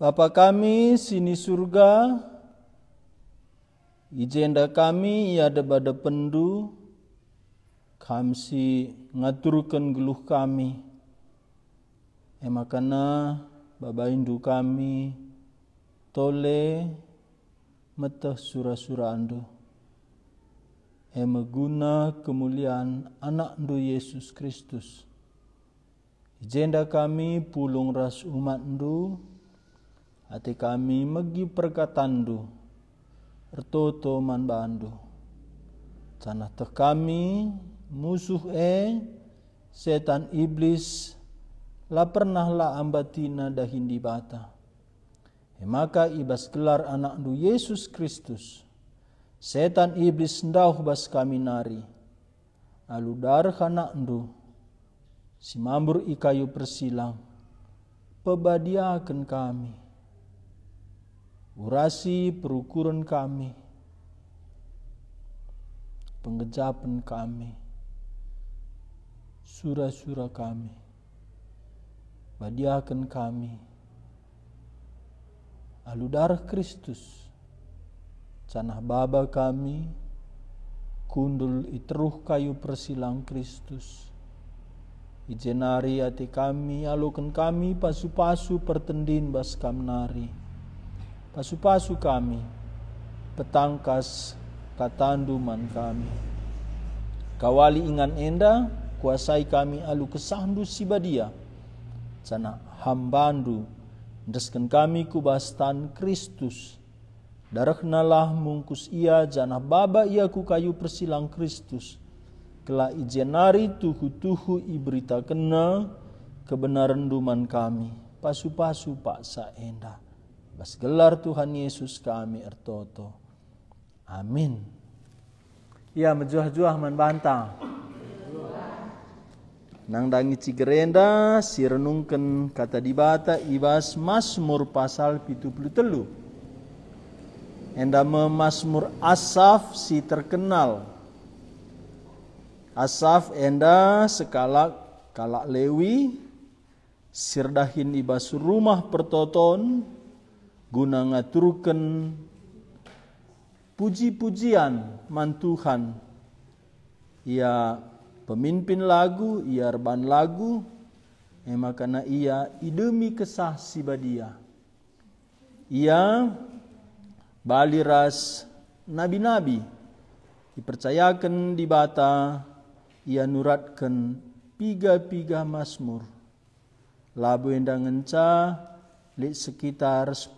Bapa kami sini surga, ijenda kami ia debada pendu, kamsi ngaturkan geluh kami. Emakana baba indu kami tole metah sura-sura andu. Emeguna kemuliaan anak ndu Yesus Kristus. Ijenda kami pulung ras umat ndu, ati kami megi perkatandu ertoto man bandu tanah te kami musuh e setan iblis la pernah la ambatina dahindi bata e maka ibas kelar anak du Yesus Kristus setan iblis ndau bas kami nari aludar anak du si mambur ikayu persilang pebadiakan kami urasi perukuran kami, pengejapan kami, surah-surah kami, badiakan kami, aludar Kristus, canah baba kami, kundul itruh kayu persilang Kristus, Ijenari hati kami, alukan kami pasu-pasu pertendin bas kamnari. nari pasu-pasu kami, petangkas katanduman kami. Kawali ingan enda, kuasai kami alu kesahdu sibadia, sana hambandu, ndesken kami kubastan Kristus. Darahnalah mungkus ia jana baba ia ku kayu persilang Kristus. Kela ijenari tuhu-tuhu iberita kena kebenaran duman kami. Pasu-pasu pak saenda. Bas gelar Tuhan Yesus kami ertoto. Amin. Ya mejuah-juah membantah. Nang dangi cigerenda sirenungken kata dibata ibas masmur pasal pitu telu. Enda memasmur Asaf si terkenal. Asaf enda sekala kalak Lewi sirdahin ibas rumah pertoton guna ngaturkan puji-pujian mantuhan ia pemimpin lagu ia reban lagu ema karena ia idemi kesah badia. ia baliras nabi-nabi dipercayakan di bata ia nuratkan piga-piga masmur labu endang enca di sekitar 10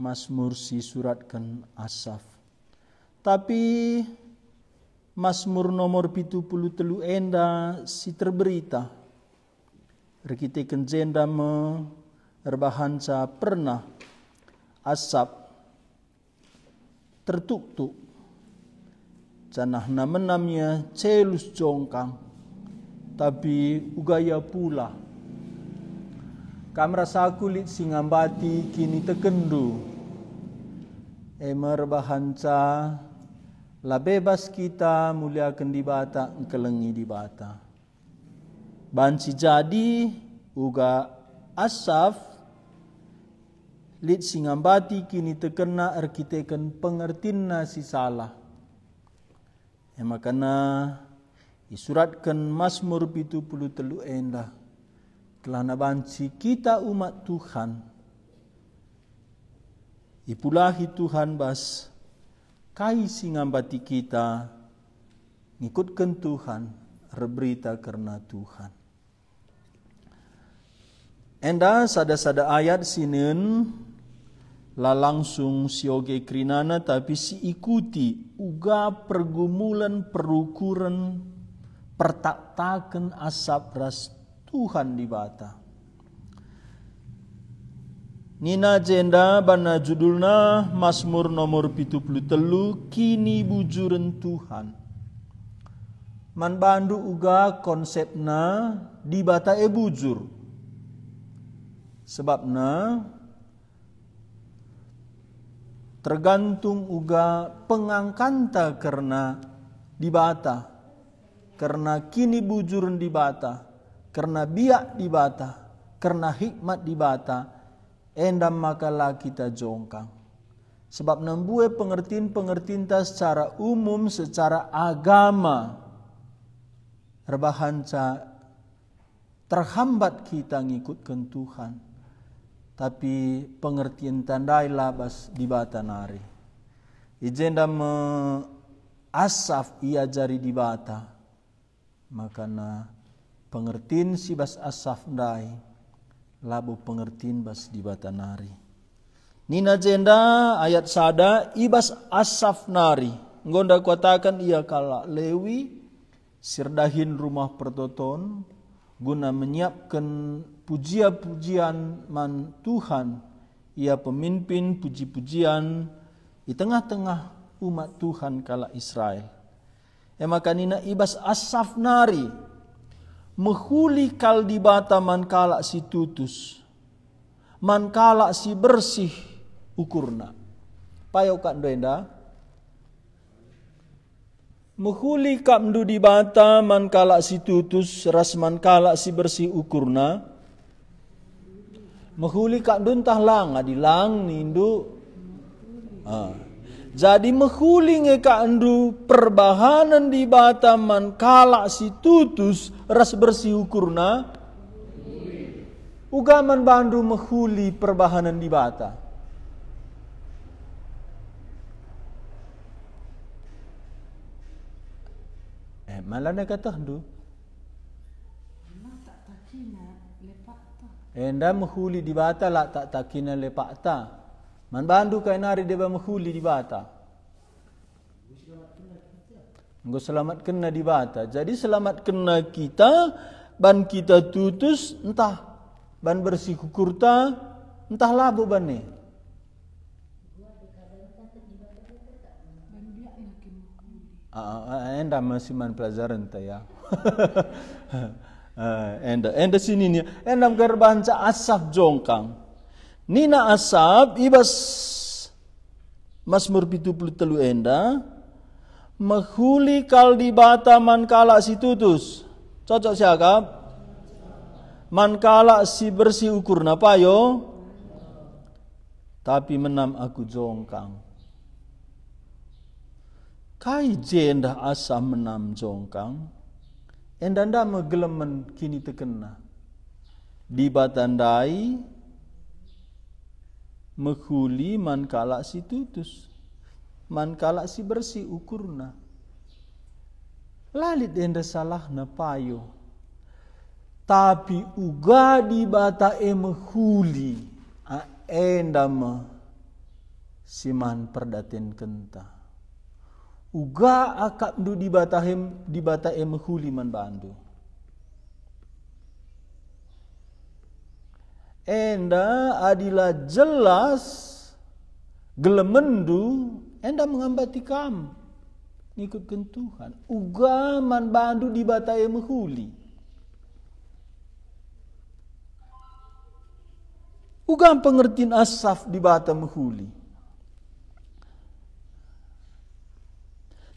Mazmur si suratkan Asaf. Tapi Mazmur nomor pitu puluh telu enda si terberita. Rekite kenjenda me erbahanca pernah asap tertuktuk janah namenamnya celus jongkang tapi ugaya pula Kamrasa kulit singambati kini tekendu. Emer bahanca la bebas kita mulia di bata kelengi di bata. Bansi jadi uga asaf lid singambati kini terkena arkiteken pengertina si salah. Emakana isuratkan Mazmur pitu puluh telu endah telah banci kita umat Tuhan. Ipulahi Tuhan bas kai singambati kita ngikutkan Tuhan reberita karena Tuhan. Enda sada-sada ayat sinin la langsung sioge krinana tapi si ikuti uga pergumulan perukuran pertaktaken asap ras Tuhan dibata Nina jenda bana judulna Mazmur nomor pitu telu kini bujuren Tuhan Man bandu uga konsepna dibata e bujur Sebabna tergantung uga pengangkanta karena dibata karena kini bujurun dibata karena biak dibata, karena hikmat dibata, endam makalah kita jongkang. Sebab nembue pengertin-pengertin secara umum, secara agama. Rebahanca terhambat kita ngikutkan Tuhan. Tapi pengertian tandai labas dibata nari. Ijen dan asaf ia jari dibata. Makana pengertin sibas dai labu pengertin bas di batanari nina jenda ayat sada ibas asaf nari ngonda kuatakan ia kala lewi sirdahin rumah pertoton guna menyiapkan puja-pujian man Tuhan ia pemimpin puji-pujian di tengah-tengah umat Tuhan kala Israel. Emakanina ibas asaf nari Mehuli kaldibata mankala si tutus. Mankala si bersih ukurna. Payau kak doenda. Mehuli kak mdu dibata mankala si tutus. Ras mankala si bersih ukurna. Mehuli kak duntah lang. di lang nindu. Ah. Jadi menghuli ka andu perbahanan di bataman kalak si tutus ras bersih ukurna. Ugaman bandu menghuli perbahanan di bata. Eh, malah nak kata andu. Enda menghuli di bata lak tak takina lepak tak. Eh, Man bandu kai nari de ba mahuli di bata. Engko selamat kena di bata. Jadi selamat kena kita ban kita tutus entah ban bersih kukurta entah labu ban enda ah, ah, ah, masih man pelajaran ta ya. enda enda sini ni enda gerbanca asap jongkang. Nina asab ibas Masmur pitu telu enda Mahuli kal di bata mankala si tutus Cocok siakap Mankala si bersih ukur napa yo Tapi menam aku jongkang Kai jenda asam menam jongkang Endanda megelemen kini tekena Di batandai Mehuli man kalak si tutus. Man kalak si bersih ukurna. Lalit yang salah na payo. Tapi uga di bata e mehuli. A endama siman perdaten kenta. Uga akak du di batahem di bata e man bandu. enda adalah jelas gelemendu enda mengambati kam ngikut kentuhan ugaman bandu di batai mehuli ugam pengertian asaf di batai mehuli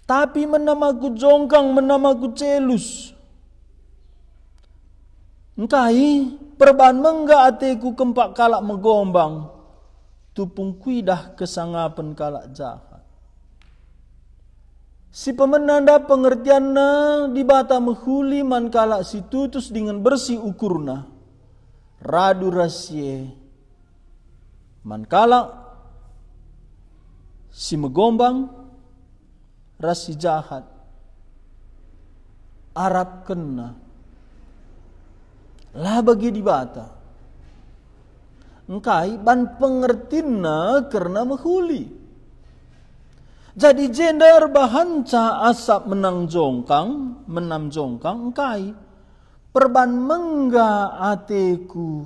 tapi menamaku jongkang menamaku celus engkai perban mengga atiku kempak kalak megombang tupung kuidah kesangapan kalak jahat si pemenanda pengertianna dibata menghuli man kalak si tutus dengan bersih ukurna radu rasye man kalak si megombang rasi jahat Arab kena laba di bata engkai ban pengertina karena menghuli jadi gender bahanca asap menang jongkang menam jongkang engkai perban mengga ateku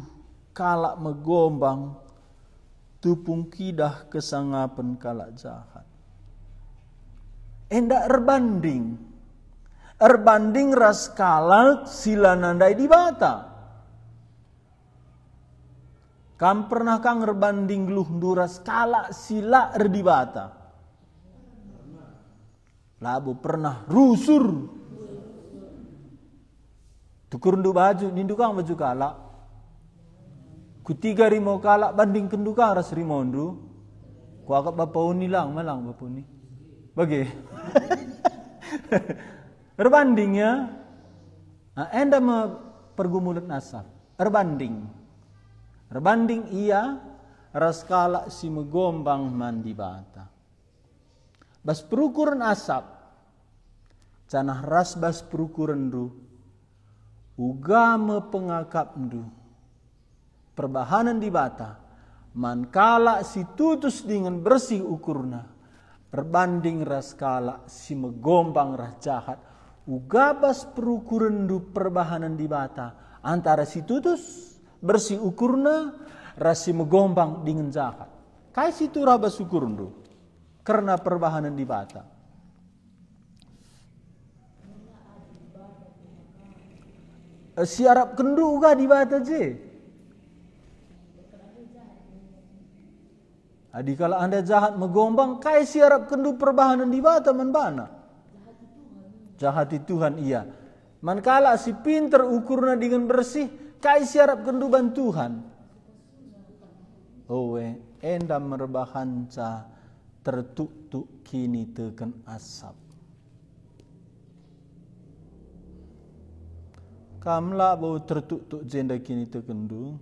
kalak megombang tupung kidah kesangapen kalak jahat endak erbanding erbanding ras kalak silanandai di bata Kam pernah kang rebanding luh duras kala sila erdibata. Labu pernah rusur. Tukur ndu baju, nindu kang baju kala. Kutiga rimo kala banding kendu kang ras rimo ndu. Ku agak bapau nilang malang bapau ni. Bagi. Erbandingnya. Nah, enda me pergumulan nasab. Erbanding. Rebanding ia raskala si megombang mandi bata. Bas perukuran asap. Canah ras bas perukuran uga Ugama pengakap ndu. Perbahanan di bata. Mankala si tutus dengan bersih ukurna. Perbanding raskala si megombang rah jahat. Ugabas perukuran du perbahanan di bata. Antara si tutus bersih ukurna rasi megombang dengan zakat. Kai situ raba syukurundu karena perbahanan di bata. Eh, si Arab kendu uga di bata je. Adi kalau anda jahat megombang, kai si Arab kendu perbahanan di bata menbana. di Tuhan iya. Mankala si pinter ukurna dengan bersih, Kai siarap genduban Tuhan. Owe enda merbahanca tertuk tertutuk kini teken asap. Kamla bau tertutuk tuk jenda kini tekendu.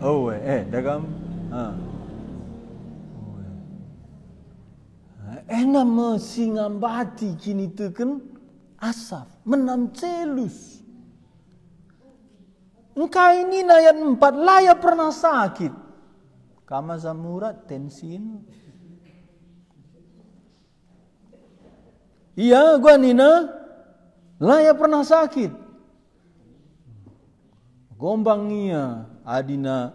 Oh, eh, dagam. Ah. masih singambati kini tu kan asaf. Menam celus. Engkau ini nayat empat layak pernah sakit. Kama zamurat tensin. Iya, gua nina layak pernah sakit. Gombang iya, adina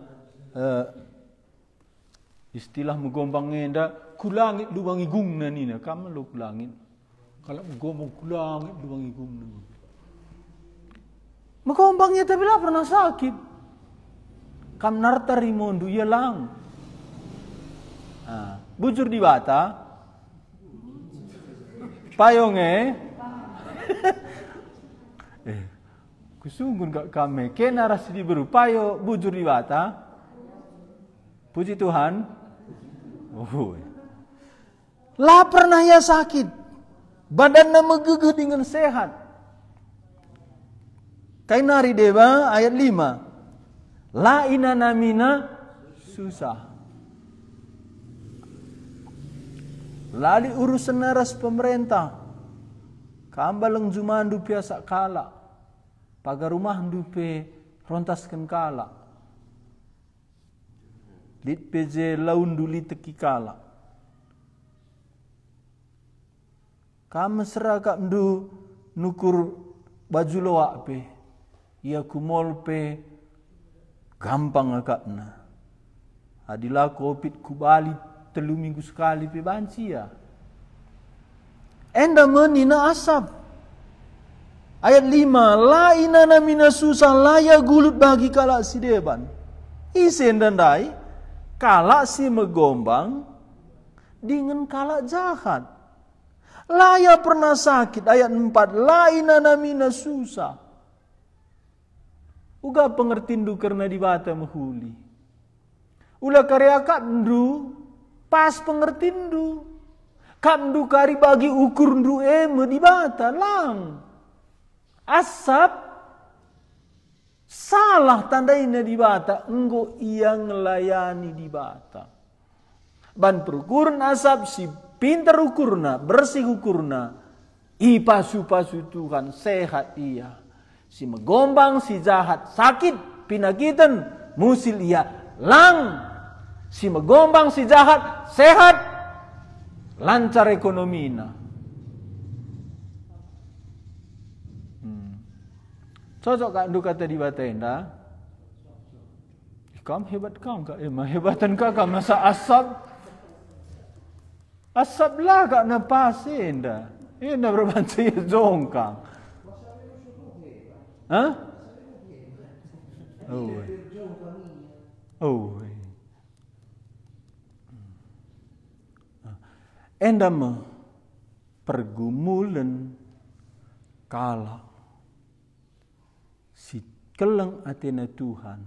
uh, eh, istilah menggombang enda. kulangit lubangi gungna nina kama lo kulangit kalau gombong kulangit igung. gungna magombangnya tapi lah pernah sakit kam nartari mondu yelang ya ah, bujur di bata payong eh eh kusunggun gak kame kena rasi di berupayo bujur di bata puji Tuhan Oh, eh. Lapar naya sakit. Badan nama gegeh dengan sehat. Kainari Dewa ayat 5. La ina namina susah. Lali urus naras pemerintah. Kambaleng jumandu biasa kala. Pagar rumah dupe rontaskan kala. Litpeje launduli teki kala. ka mesra ka nukur baju loa pe ia kumol pe gampang na. adila covid kubali telu minggu sekali pe banci ya enda menina asap ayat 5 la inana mina susah laya gulut bagi kalak si deban isen dandai kalak si megombang dengan kalak jahat Laya pernah sakit. Ayat 4. Laina namina susah. Uga pengertindu karena dibata menghuli. Ula karya kandu pas pengertindu. Kandu kari bagi ukur ndu eme eh, dibata lang. Asap salah tandaina dibata enggo yang layani dibata. Ban perkurun asap si pintar ukurna, bersih ukurna. Ipasu-pasu Tuhan sehat ia. Si megombang, si jahat, sakit, pinakitan, musil ia. Lang, si megombang, si jahat, sehat, lancar ekonomina. Hmm. Cocok kak du kata di batenda. Kam hebat kam kak, emang eh, hebatan kakak masa asap. Asabla ka na pasin da. Ini na braban si ya, Zong Kang. Ha? Oh. Oh. Enda hmm. pergumulan kala si keleng atina Tuhan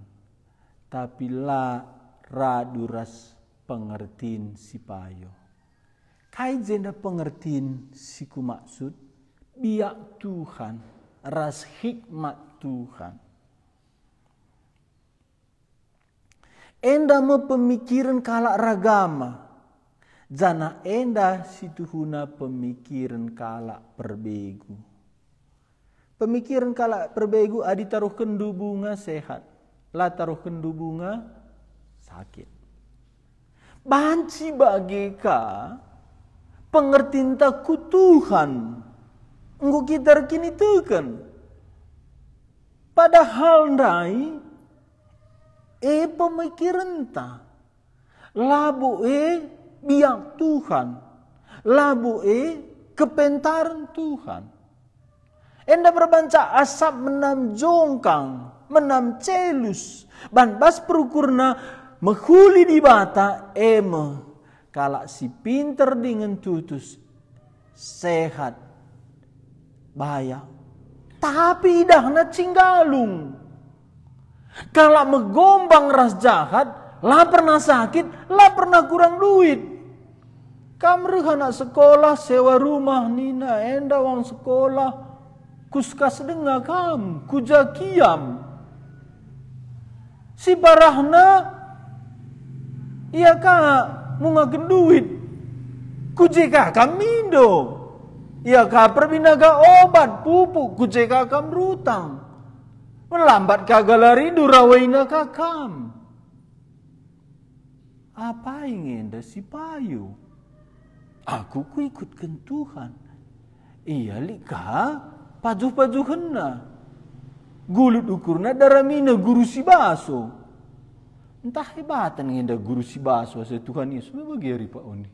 tapi la raduras pengertin si payo. Hai jenda pengertian siku maksud, biak Tuhan, ras hikmat Tuhan. Enda mau pemikiran kalak ragama. Jana enda situhuna pemikiran kalak perbegu. Pemikiran kalak perbegu adi taruh kendu bunga sehat. La taruh kendu bunga sakit. Banci bagika pengertian takut Tuhan. Engkau kita kini tekan. Padahal nai, e pemikiran ta. Labu e biak Tuhan. Labu e kepentaran Tuhan. Enda berbanca asap jongkang, menamjongkang, celus, banbas perukurna, mehuli di bata eme kalau si pinter dengan tutus sehat bahaya tapi dahna cinggalung kalau megombang ras jahat lah pernah sakit lah pernah kurang duit kamri anak sekolah sewa rumah nina enda uang sekolah kuskas dengar kam kuja kiam si barahna iya kak munga genduit kujeka kamindo ya ka perbinaga obat pupuk kujeka kam rutang melambat kagalari durawaina kakam apa ingin dasi payu aku ku Tuhan. kentuhan iya lika pajuh pajuh hena gulut ukurna daramina guru si baso Entah hebatan yang ada guru si sibas bahasa Tuhan Yesus. Semua bagi hari Pak Oni.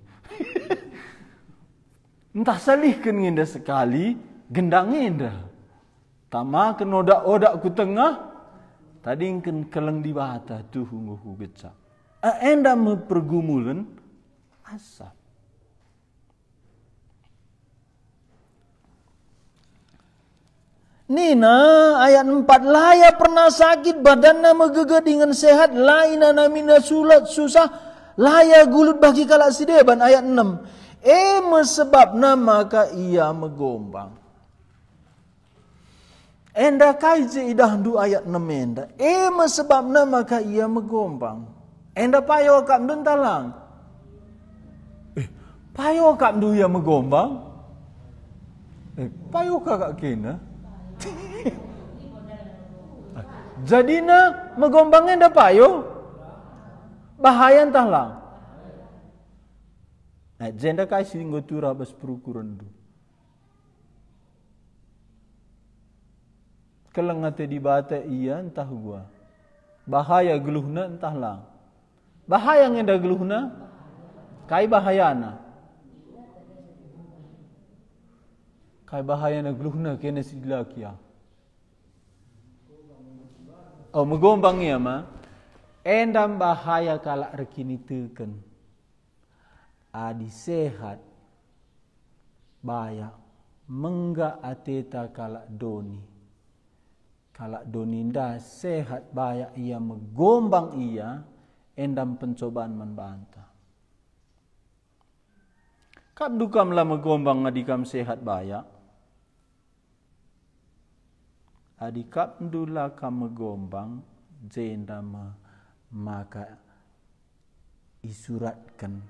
Entah salih kan yang ada sekali. Gendang yang ada. Tama kan odak-odak ku tengah. Tadi yang kan keleng di bahata tu hunguh ku gecak. Enda eh, mempergumulan asap. Nina ayat empat Laya pernah sakit badannya megege dengan sehat Laina namina sulat susah Laya gulut bagi kalak sideban ayat 6 Ema eh, sebab maka ia megombang Enda kaiji idah du ayat 6 enda Ema eh, sebab maka ia megombang Enda payo kak mdun talang Eh payo kak mdu ia megombang Eh payo kak kena Eh Jadina megombangnya dapat yo. Bahaya entah lah. Nah, jenda kasih ngotura bas perukuran tu. Kelengate di bata iya entah gua. Bahaya geluhna entah lah. Bahaya ngenda geluhna. Kai bahayana. kaj bahaya na gluhna kene sidlakia oh megombang ya ma endam bahaya kala rekini teken adi sehat baya mengga ateta kala doni kala doni nda sehat baya ia megombang ia endam pencobaan membantah Kap dukam lah megombang ngadikam sehat baya adikap ndula kama gombang jendama maka isuratkan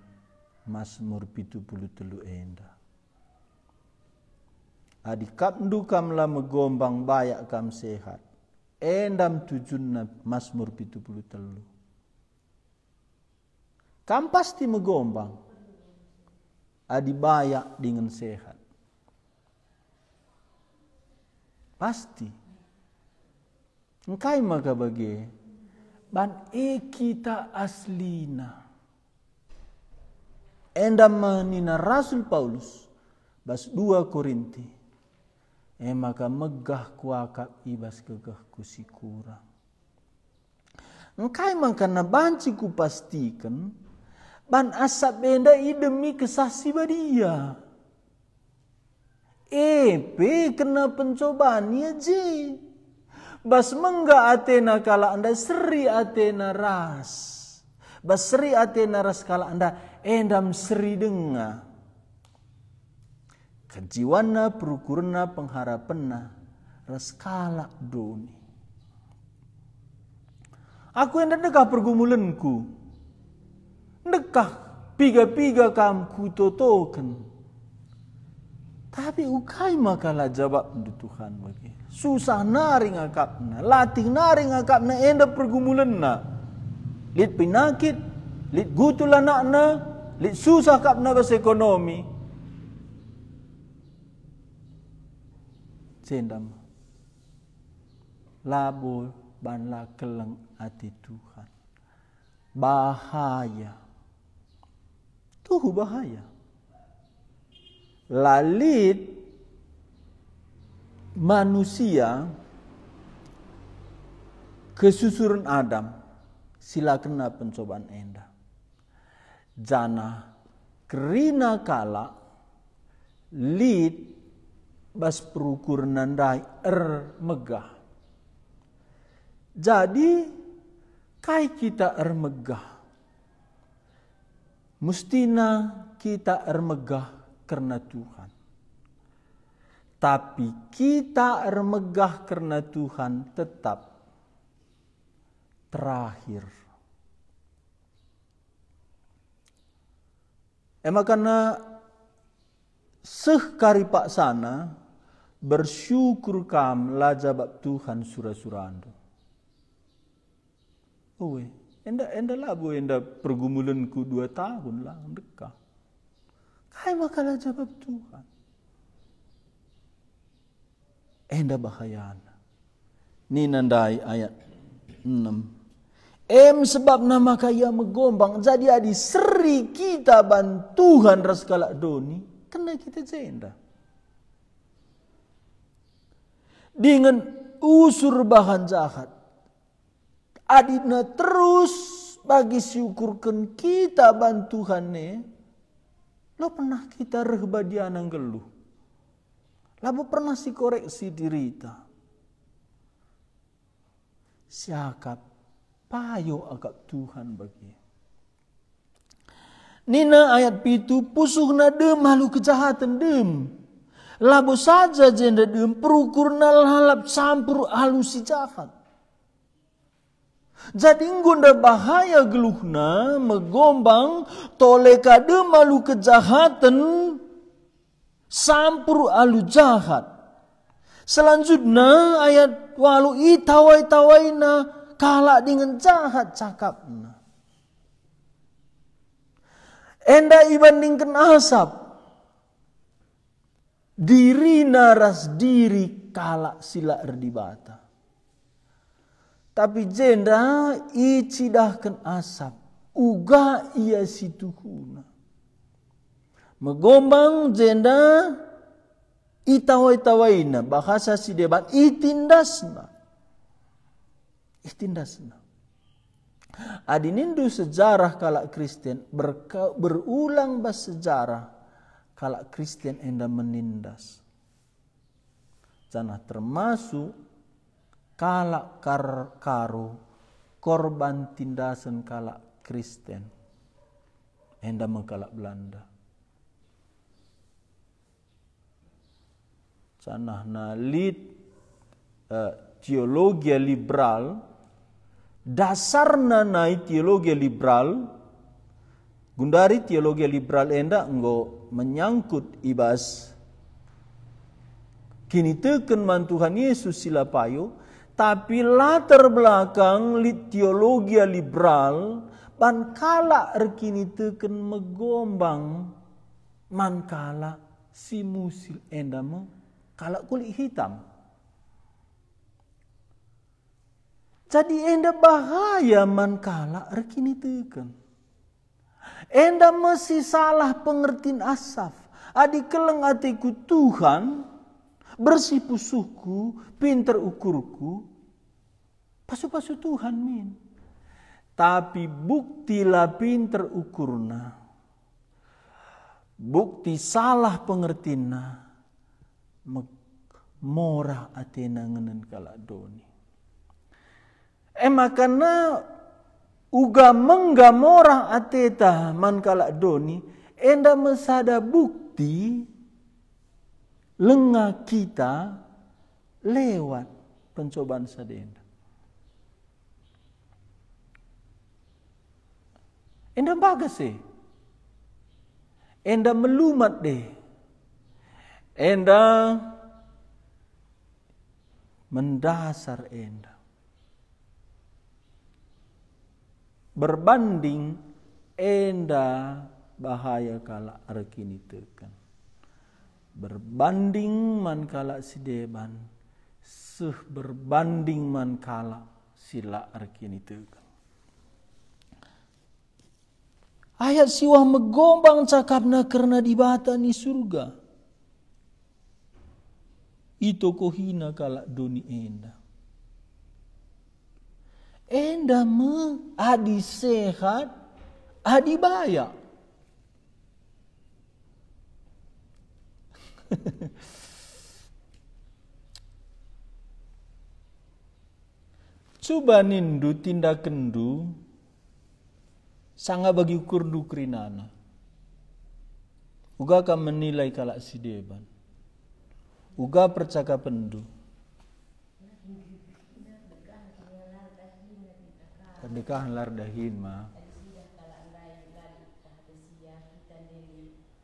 Mazmur pitu puluh telu enda. Adikap ndukam lama gombang bayak kam sehat. Endam tujunna masmur pitu puluh telu. Kam pasti megombang. Adi bayak dengan sehat. Pasti. Ngkai maka bagai, ban e kita aslina enda manina rasul paulus bas dua korinti e maka megah kuaka ibas kegah kusikura nkai mangkana banci ku pastikan ban asap benda i demi kesasi badia epe kena pencobaan ya je menggak Athena kala anda Sri Athena ras. seri Athena ras kala anda endam Sri denga. Kejiwana perukurna pengharapan ras kala doni. Aku yang dekah pergumulanku. Dekah piga-piga kam kutotoken. Tapi ukai makalah jawab Tuhan bagi susah naring akapna latih naring akapna enda na, lit pinakit lit gutul na, lit susah na kas ekonomi sendam labur banla keleng hati Tuhan bahaya tuh bahaya lalit manusia kesusuran Adam sila kena pencobaan enda jana kerina kala lid bas perukur nandai er megah jadi kai kita er megah mustina kita er megah karena Tuhan tapi kita remegah karena Tuhan tetap terakhir. Emak karena sehkari pak sana bersyukur kam lajabab Tuhan surah-surah oh, Owe, enda enda labu enda pergumulanku dua tahun lah dekat. Kai makalah jawab Tuhan enda bahayana ni nandai ayat 6 Em sebab nama kaya megombang jadi adi seri kita bantuhan raskalak doni kena kita jenda. Dengan usur bahan jahat adina terus bagi syukurkan kita bantuannya, lo pernah kita rehbadian geluh Lalu pernah si koreksi diri kita. Siakap payo agak Tuhan bagi. Nina ayat pitu pusuh na dem kejahatan dem. Labu saja jenda dem perukurna halap campur halusi jahat. Jadi gunda bahaya geluhna megombang tole kade malu kejahatan sampur alu jahat. Selanjutnya ayat walu itawai tawaina kalah dengan jahat cakapnya. Enda ibandingkan asap. Diri naras diri kalah sila erdibata. Tapi jenda icidahkan asap. Uga ia situhuna. Megombang jenda itawai-tawaina bahasa sideban itindasna. Itindasna. Adinindu sejarah kala Kristen berka, berulang bas sejarah kala Kristen enda menindas. Janah termasuk kala kar karu korban tindasan kala Kristen enda mengkalak Belanda. sanahna lid uh, eh, liberal dasarna nai teologi liberal gundari teologi liberal enda enggo menyangkut ibas kini teken mantuhan Yesus sila payo tapi latar belakang lit teologi liberal bankala rekini teken megombang mankala si musil enda mau kalau kulit hitam. Jadi enda bahaya man kala rekini tekan. Enda masih salah pengertian asaf. Adik keleng atiku Tuhan bersih pusuhku, pinter ukurku. Pasu-pasu Tuhan min. Tapi buktilah pinter ukurna. Bukti salah pengertina mora Athena ngenan kala doni. Ema eh, karena uga mengga mora ateta man kala doni, enda mesada bukti lengah kita lewat pencobaan sadenda. Enda bagas sih. E. Enda melumat deh Enda mendasar enda. Berbanding enda bahaya kala arkini tekan. Berbanding man kala sideban. Seh berbanding man kala sila arkini tekan. Ayat siwah megombang cakapna karena ni surga itoko hina kalak doni enda. Enda me adi sehat, adi baya. Coba nindu tindak kendu, sangat bagi ukur dukrinana. Uga akan menilai kalak si deban uga percakapan itu. pernikahan lardahin mah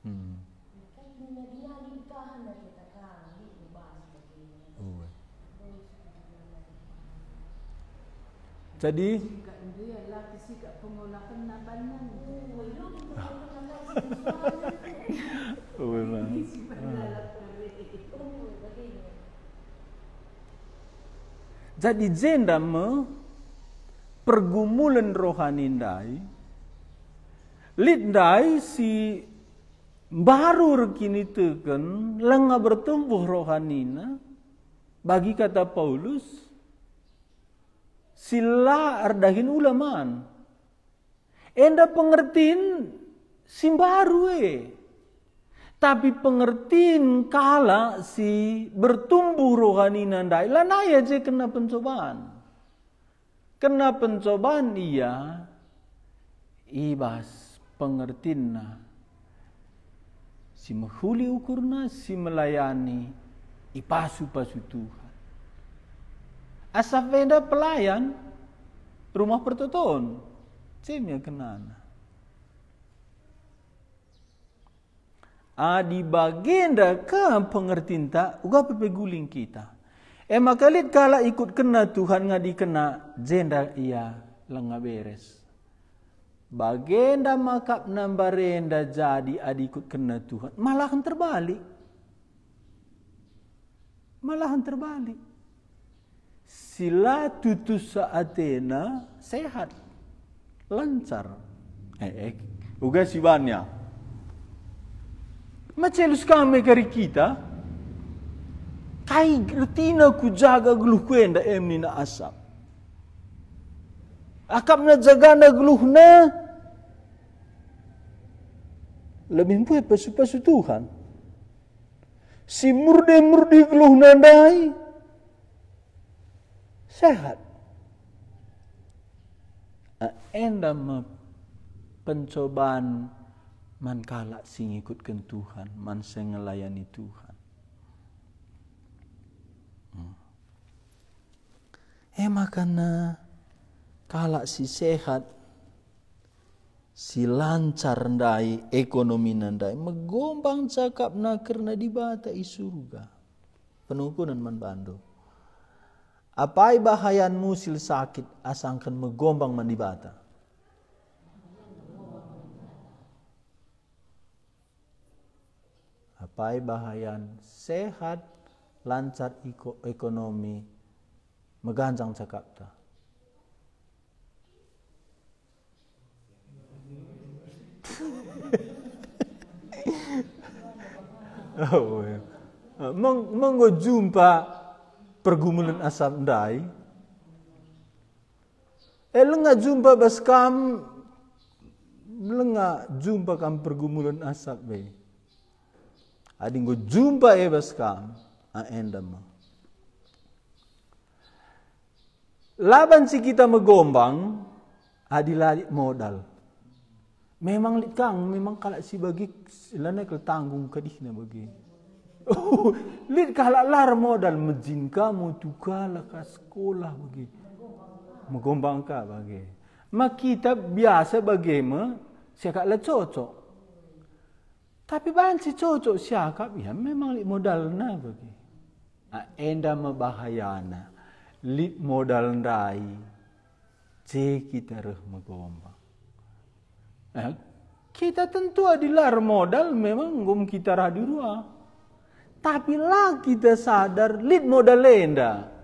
hmm. Jadi Jadi jenda me pergumulan rohani dai. Lid dai si baru kini teken lenga bertumbuh rohanina bagi kata Paulus sila ardahin ulaman enda pengertin simbaru eh tapi pengertian kala si bertumbuh rohani nanda ilah naya aja kena pencobaan. Kena pencobaan ia ibas pengertina si menghuli ukurna si melayani ipasu-pasu Tuhan. Asap pelayan rumah pertoton. Cimnya kenana. Adi di bagenda ke pengertinta uga pepe guling kita. Emak kalit kala ikut kena Tuhan ngadi kena jenda ia lenga beres. Bagenda makap renda jadi ikut kena Tuhan. Malahan terbalik. Malahan terbalik. Sila tutus saatena sehat. Lancar. Eh, eh. Uga sibannya. Machelus kame kari kita. Kai rutina ku jaga gluh kuenda emni na asap. Akap na jaga na gluh Lebih mpuh pasu-pasu Tuhan. Si murdi-murdi gluhna dai. Sehat. Enda pencobaan man kalak sing ikutkan Tuhan man sing ngelayani Tuhan hmm. eh makana kalak si sehat si lancar ndai ekonomi ndai megombang cakap na karena dibata i surga penukunan man bando apai bahayan musil sakit asangkan megombang man dibata bahayan sehat lancar ekonomi meganjang Jakarta. oh, yeah. Meng jumpa pergumulan asam dai. Eh jumpa baskam lengah jumpa kam pergumulan asap be. hadi ngo jumba ya ha, eva skam aenda ma. Laban si kita megombang adilah modal. Memang kang memang kalak si bagi lana kel tanggung kadih na bagi. Lid kalak lar modal mejinka juga laka sekolah bagi. Megombang ka bagi. Mak kita biasa bagaimana siakak lecocok. Tapi si cocok siakap, ya memang li modal na bagi. Enda na li modal rai, c kita reh megombang. kita tentu adilar modal memang gom kita radurua. Tapi lah kita sadar lid modal enda.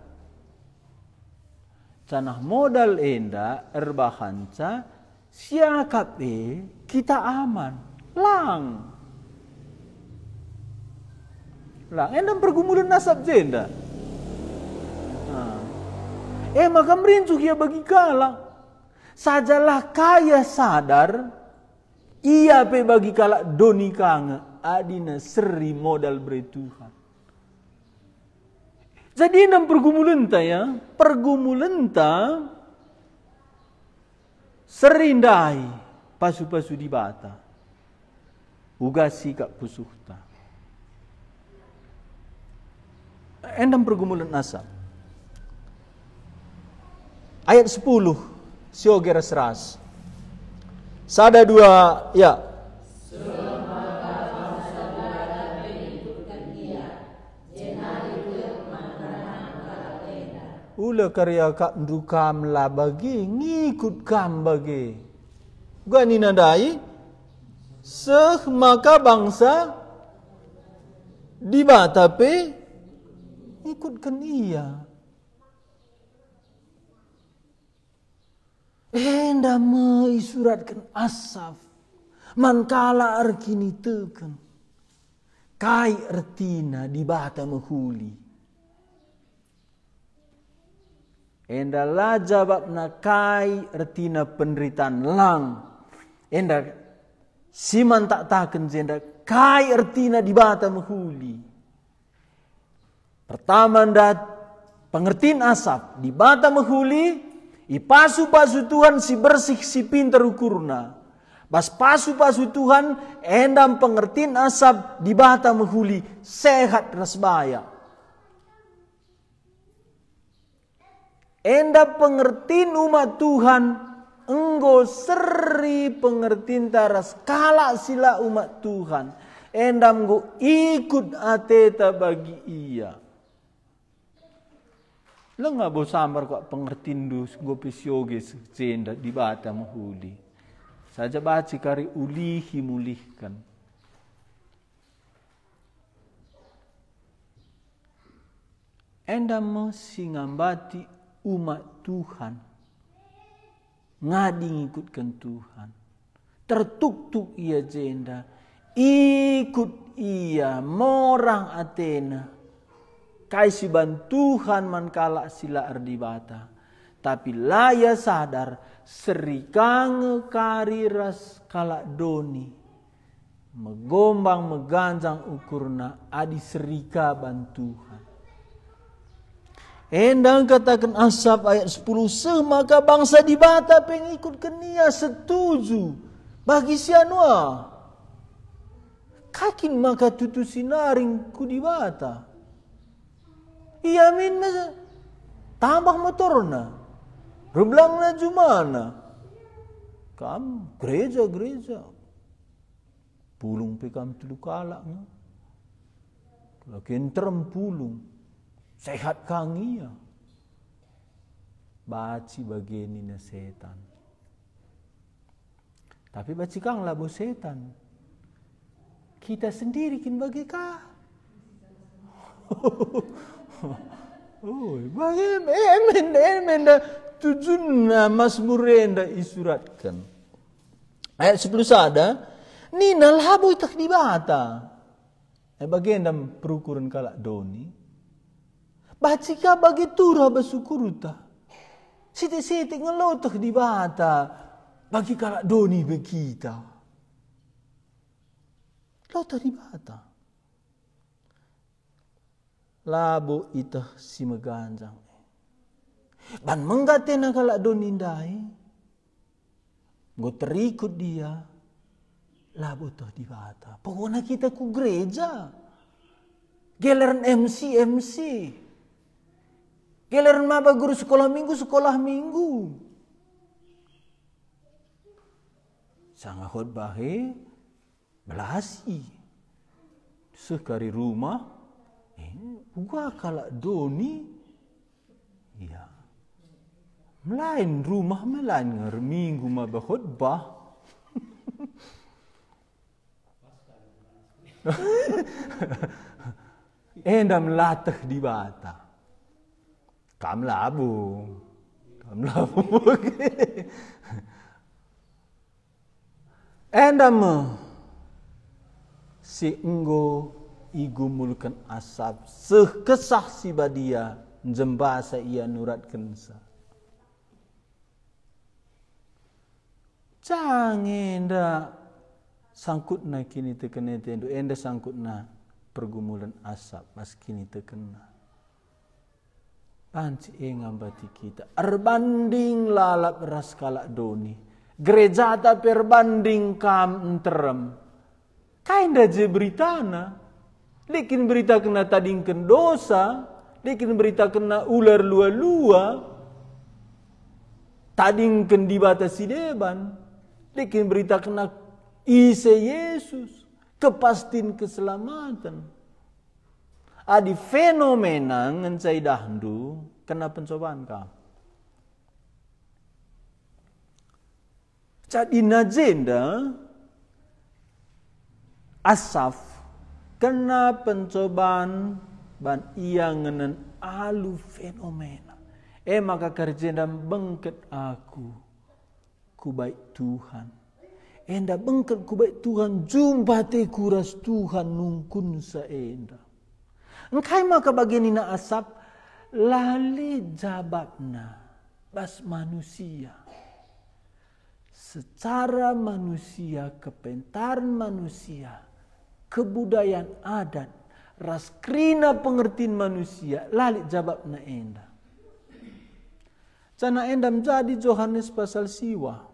Canah modal enda erbahanca siakap e kita aman. Lang. Lah, eh, endam pergumulan nasab jenda. Eh, maka merincu kia bagi kala. Sajalah kaya sadar, ia pe bagi kala doni kange, adina seri modal Tuhan Jadi endam pergumulan ta ya, pergumulan ta serindai pasu-pasu di bata. Ugasi kak pusuh Endam pergumulan asap. Ayat 10, Siogera Seras. Sada dua, ya. Ula karya kak ndukam la bagi, ngikut kam bagi. Gani nadai, seh maka bangsa dibatapi ikutkan ia. Enda meisuratkan asaf. Mankala arkini kan, Kai artina di bata mehuli. Enda laja na kai artina penderitaan lang. Enda siman tak taken jenda kai artina di bata mehuli. Pertama nda pengertin asap di bata menghuli ipasu pasu Tuhan si bersih si pintar ukurna. Bas pasu pasu Tuhan endam pengertin asap di bata menghuli sehat rasbaya. Enda pengertin umat Tuhan enggo seri pengertin taras kala sila umat Tuhan. Endam go ikut ateta bagi ia. Lo nga bo kok ko pengertindu go pisioge senda di bata muhuli saja baci kari ulihi mulihkan endamu singambati umat Tuhan ngadi ngikutkan Tuhan tertuktuk ia jenda ikut ia morang Athena Kaisi siban Tuhan mankala sila bata, Tapi laya sadar serikang kariras kala doni. Megombang meganjang ukurna adi serika bantuhan. Tuhan. Endang katakan asap ayat 10 semaka bangsa dibata pengikut kenia setuju bagi sianua. Kakin maka tutu sinaring ku bata. Iyamin masa tambah motor nah. rublang Reblangna jumana. Kam gereja-gereja. Pulung pikam tulu kalak. Nah. Lakin terem pulung. Sehat kang iya. Baci bagian ini setan. Tapi baci kang labu setan. Kita sendiri kin bagi oh, bagaimana, emenda eh, emenda eh, tujunna masmurenda isuratkan. Ayat 10 sada, ah. ninal habu takdibata. Eh bagian dalam perukuran kalak doni. Bacika bagi turah bersyukuruta. Sitik-sitik ngelotok di Bagi kalak doni bekita. Lotok di bata labo si simaganjang ban menggate na kala donindai go terikut dia labu toh di bata pokoknya kita ku gereja geleran MC MC geleran maba guru sekolah minggu sekolah minggu sangahot bahe belasi Sekali rumah gua kala doni ya melain rumah melain ngar minggu ma berkhutbah endam eh, latah di bata kam labu kam labu endam eh, si enggo Igumulkan asap sekesah sibadia jembasa ia nurat kensa Cangenda sangkut na kini terkena tendu enda sangkut na pergumulan asap mas kini terkena. Panci engambati kita erbanding lalap ras kalak doni. Gereja tak perbanding kam enterem. Kainda je beritana. Lekin berita kena tadingken dosa, lekin berita kena ular lua-lua, kendi bata deban, lekin berita kena ise Yesus, kepastin keselamatan. Adi ah, fenomena ngencai dahdu kena pencobaan kau. Jadi najenda Asaf karena pencobaan ban ia ngenen alu fenomena. Eh maka dan bengket aku ku baik Tuhan. Enda eh, bengket ku baik Tuhan jumpa te kuras Tuhan nungkun seenda. Engkai maka bagi na asap lali jabatna. bas manusia. Secara manusia kepentar manusia kebudayaan adat, raskrina pengertian manusia, lalik jabab na enda. Cana enda menjadi Johannes pasal siwa.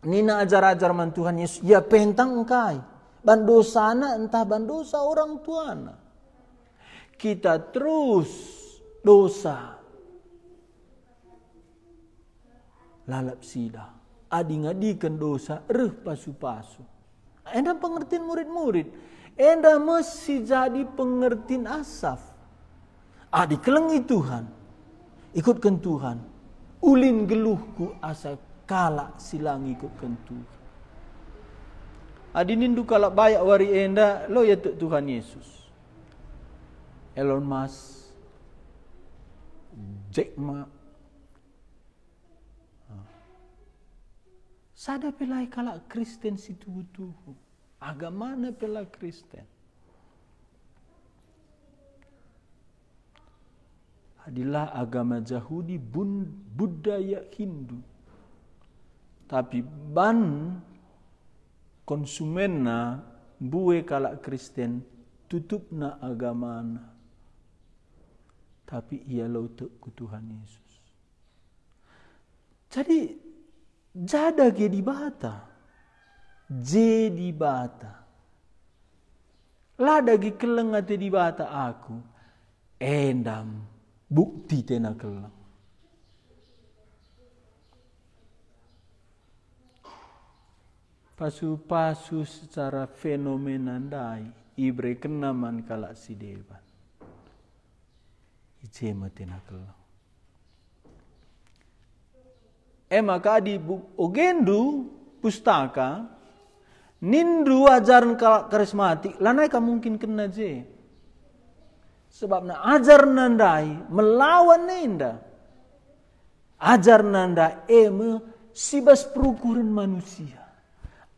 Nina ajar-ajar man Tuhan Yesus, ya pentang kai Bandosana entah bandosa orang tuana. Kita terus dosa. Lalap sida. Ading-adikan dosa, reh pasu-pasu. Anda pengertian murid-murid. Anda mesti jadi pengertian asaf. Adik kelengi Tuhan. Ikutkan Tuhan. Ulin geluhku asaf kala silang ikutkan Tuhan. Adi nindu kala bayak wari Anda, lo ya Tuhan Yesus. Elon Musk, Jack Ma, Sada pelai kalak Kristen situ tubu Agama mana pelak Kristen. Adalah agama Yahudi bun, budaya Hindu. Tapi ban konsumenna buwe kalak Kristen tutup na agama Tapi ia lautuk ke Tuhan Yesus. Jadi ge di bata. Je di bata. Ladagi kelengate di bata aku. Endam bukti tena keleng. Pasu-pasu secara fenomena dai ibre kenaman kalak si deban. Ije matena keleng. ema eh, di ogendu pustaka nindu ajaran karismatik lanai ka mungkin kena je sebab na ajar nandai melawan nenda ajar nanda eme eh, sibas perukuran manusia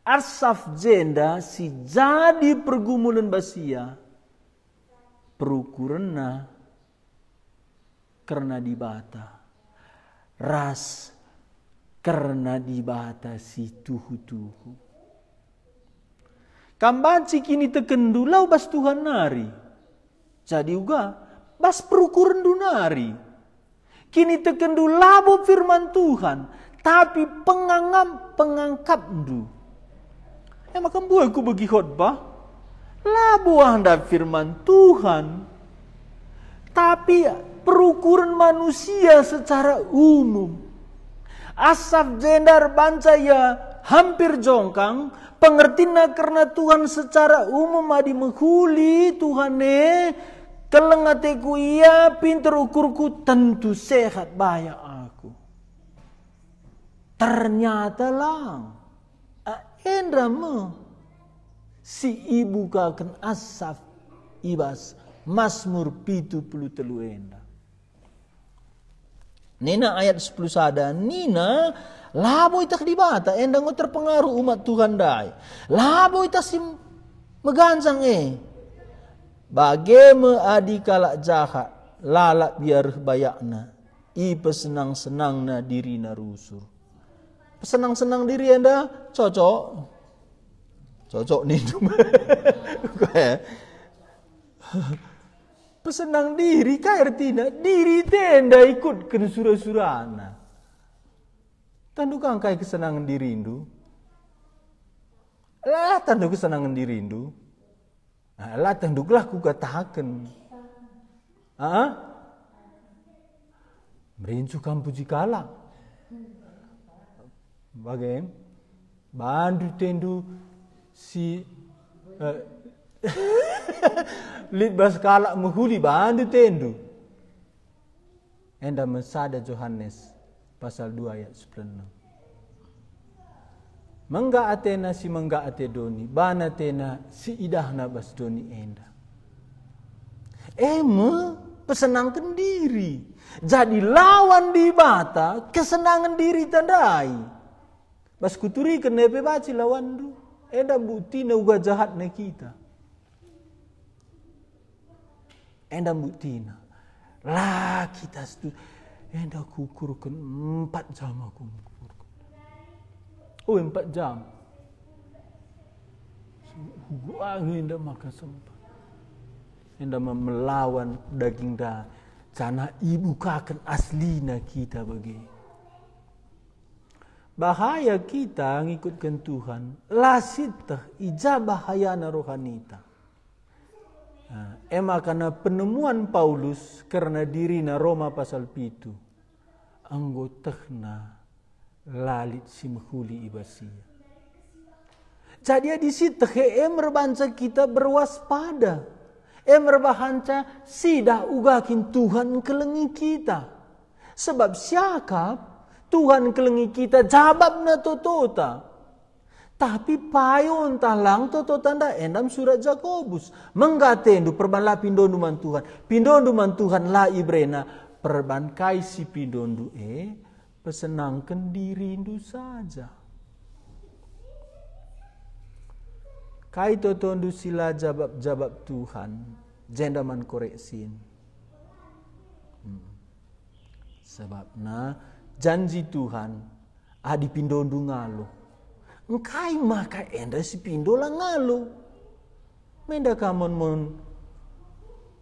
arsaf jenda si jadi pergumulan basia perukuran na karena dibata ras karena dibatasi tuhu-tuhu. Kambaci kini tekendulau bas Tuhan nari. Jadi juga bas perukuran dunari. Kini tekendulau labu firman Tuhan. Tapi pengangam pengangkap du. Ya maka buah aku bagi khotbah. Labu anda firman Tuhan. Tapi perukuran manusia secara umum Asaf jendar ya hampir jongkang. Pengertina karena Tuhan secara umum adi menghuli Tuhan ne. Kelengateku ia pinter ukurku tentu sehat bahaya aku. Ternyata lang. Endra mu. Si ibu kaken asaf ibas. Masmur pitu puluh telu endra. Nina ayat 10 sada, Nina labu itu dibata, endang eh, terpengaruh umat Tuhan dai. Labu itu sim megansang eh. Bageme adi kalak jahat, lalak biar bayakna. I pesenang-senang na diri na rusur. Pesenang-senang diri anda cocok. Cocok nih. pesenang diri kah artinya diri tenda ikut ke surah-surahana tandukang kai kesenangan diri indu lah tanduk kesenangan diri indu nah, lah tanduklah ku katakan ah merincukan puji kala bagaim bandu tendu si eh, lit baskala menghuli bandu tendu. Enda mesada Johannes pasal 2 ayat 96. Mangga atena si mangga ate doni, bana tena si idahna bas doni enda. Eme pesenangkan diri. Jadi lawan di bata kesenangan diri tandai. Bas kuturi kenepe baci lawan du. Enda bukti na uga jahat na kita. enda muktina lah kita stu enda kukurkan empat jam aku kukurkan oh empat jam gua enda makan sempat enda melawan daging dah karena ibu kakan aslina kita bagi bahaya kita ngikutkan Tuhan lasitah ijabah hayana rohanita Eh, Emak karena penemuan Paulus karena diri na Roma pasal pitu. Anggo tehna lalit simhuli ibasia. Jadi di situ em berbanca kita berwaspada. Em berbahanca sidah ugakin Tuhan kelengi kita. Sebab siakap Tuhan kelengi kita jabab na totota. Tapi payon talang toto tanda endam surat Jakobus. Menggatendu perbanlah pindondu mantuhan. Pindondu mantuhan la ibrena. Perbankai si pindondu e. Eh, pesenangkan dirindu saja. Kai totondu sila jabab-jabab Tuhan. Jendaman koreksin. Hmm. Sebabnya janji Tuhan adi pindondu ngaluh nkai maka enda sipindo la ngalo menda kamon mon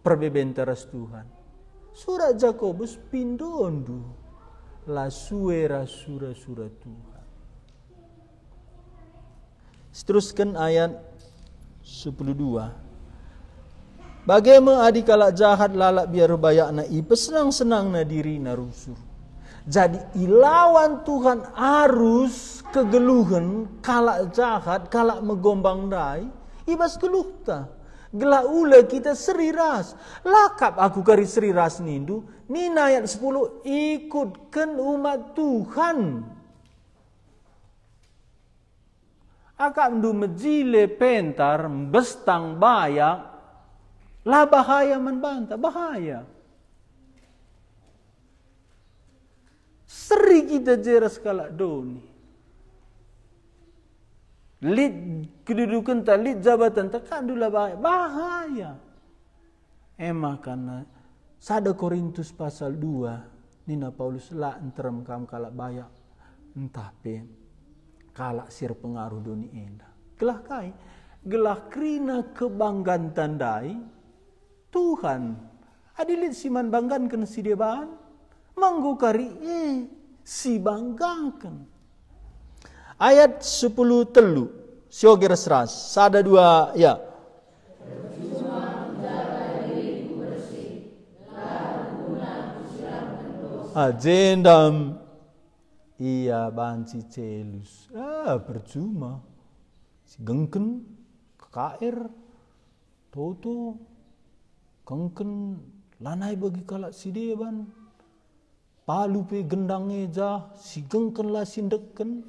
perbebentaras Tuhan surat Jakobus pindo ondu la suera sura sura Tuhan seteruskan ayat 12 Bagaimana adikalak jahat lalak biar bayak na i pesenang-senang na diri na rusur. Jadi ilawan Tuhan arus kegeluhan kalak jahat, kalak megombang dai, ibas geluh ta. Gelah ula kita seri ras. Lakap aku kari seri ras nindu. Nina ayat 10, ikutkan umat Tuhan. Akak mendu mejile pentar, bestang bayak, lah bahaya bahaya. seri kita jeras kala doni. Lid kedudukan tak, lid jabatan tak, kandulah bahaya. Bahaya. Emang karena sada Korintus pasal 2, Nina Paulus lah enterem kam kala bayak. Entah pe, kalak sir pengaruh doni enda. Gelah kai, gelah krina kebanggan tandai, Tuhan, adilit siman banggan kena sideban, menggukari kari eh si banggakan. Ayat 10 telu. Siogir seras. Sada dua ya. Ajendam Iya banci celus. Ah, percuma. Si gengken, KKR, Toto, gengken lanai bagi kalak si deban palu pe gendang eja sigeng lah sindeken